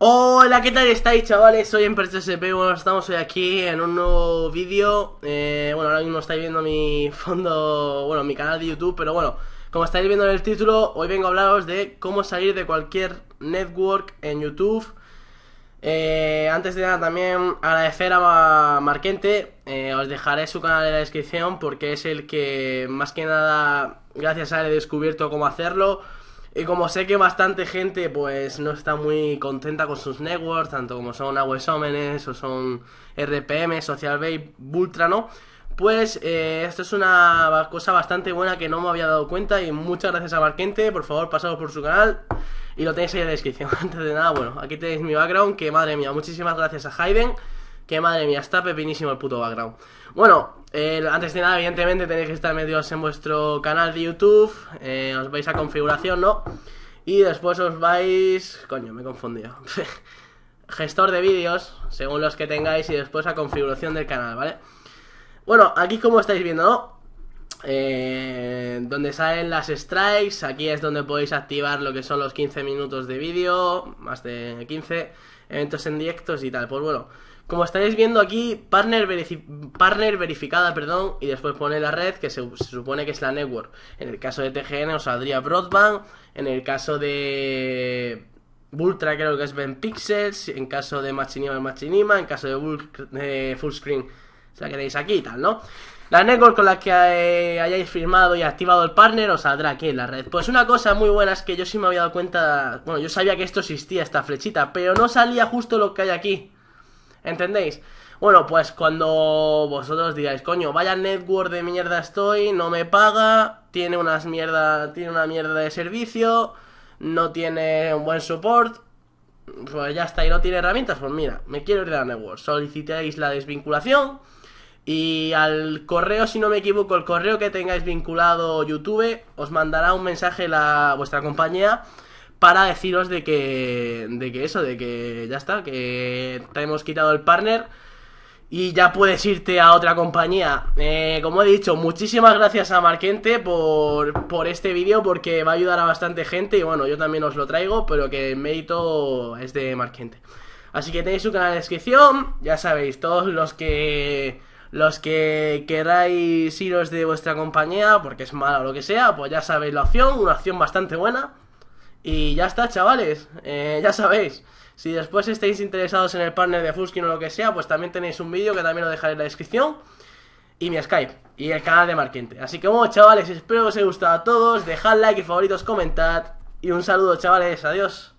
Hola, ¿qué tal estáis chavales? Soy Empresa bueno, estamos hoy aquí en un nuevo vídeo eh, Bueno, ahora mismo estáis viendo mi fondo, bueno, mi canal de YouTube Pero bueno, como estáis viendo en el título, hoy vengo a hablaros de cómo salir de cualquier network en YouTube eh, Antes de nada también agradecer a Marquente eh, Os dejaré su canal en la descripción porque es el que más que nada, gracias a él he descubierto cómo hacerlo y como sé que bastante gente pues no está muy contenta con sus networks, tanto como son AWS o son RPM, Social Ultra no, pues eh, esto es una cosa bastante buena que no me había dado cuenta y muchas gracias a Marquente, por favor pasados por su canal y lo tenéis ahí en la descripción. Antes de nada, bueno, aquí tenéis mi background, que madre mía, muchísimas gracias a Hayden. Que madre mía, está pepinísimo el puto background. Bueno, antes de nada, evidentemente tenéis que estar metidos en vuestro canal de YouTube. Eh, os vais a configuración, ¿no? Y después os vais... Coño, me he confundido. Gestor de vídeos, según los que tengáis, y después a configuración del canal, ¿vale? Bueno, aquí como estáis viendo, ¿no? Eh, donde salen las strikes, aquí es donde podéis activar lo que son los 15 minutos de vídeo, más de 15 eventos en directos y tal. Pues bueno, como estaréis viendo aquí, partner, partner verificada, perdón, y después pone la red que se, supone que es la network. En el caso de TGN os saldría Broadband, en el caso de ultra creo que es Ben Pixels, en caso de Machinima Machinima, en caso de, eh, full de Fullscreen que queréis aquí y tal, ¿no? La network con la que eh, hayáis firmado y activado el partner os saldrá aquí en la red. Pues una cosa muy buena es que yo sí me había dado cuenta, bueno, yo sabía que esto existía, esta flechita, pero no salía justo lo que hay aquí. ¿Entendéis? Bueno, pues cuando vosotros digáis, coño, vaya network de mierda estoy, no me paga, tiene unas mierda, tiene una mierda de servicio, no tiene un buen support, pues ya está, y no tiene herramientas, pues mira, me quiero ir de la network. solicitéis la desvinculación y al correo, si no me equivoco, el correo que tengáis vinculado YouTube, os mandará un mensaje la, vuestra compañía para deciros de que, de que eso, de que ya está, que te hemos quitado el partner y ya puedes irte a otra compañía. Eh, como he dicho, muchísimas gracias a Marquente por, por este vídeo porque va a ayudar a bastante gente y bueno, yo también os lo traigo, pero que el mérito es de Marquente. Así que tenéis su canal en descripción, ya sabéis, todos los que los que queráis iros de vuestra compañía porque es mala o lo que sea, pues ya sabéis la opción, una opción bastante buena. Y ya está, chavales, eh, ya sabéis. Si después estáis interesados en el partner de Fuskin o lo que sea, pues también tenéis un vídeo que también lo dejaré en la descripción. Y mi Skype y el canal de Marquente. Así que bueno, chavales, espero que os haya gustado a todos. Dejad like y favoritos, comentad. Y un saludo, chavales, adiós.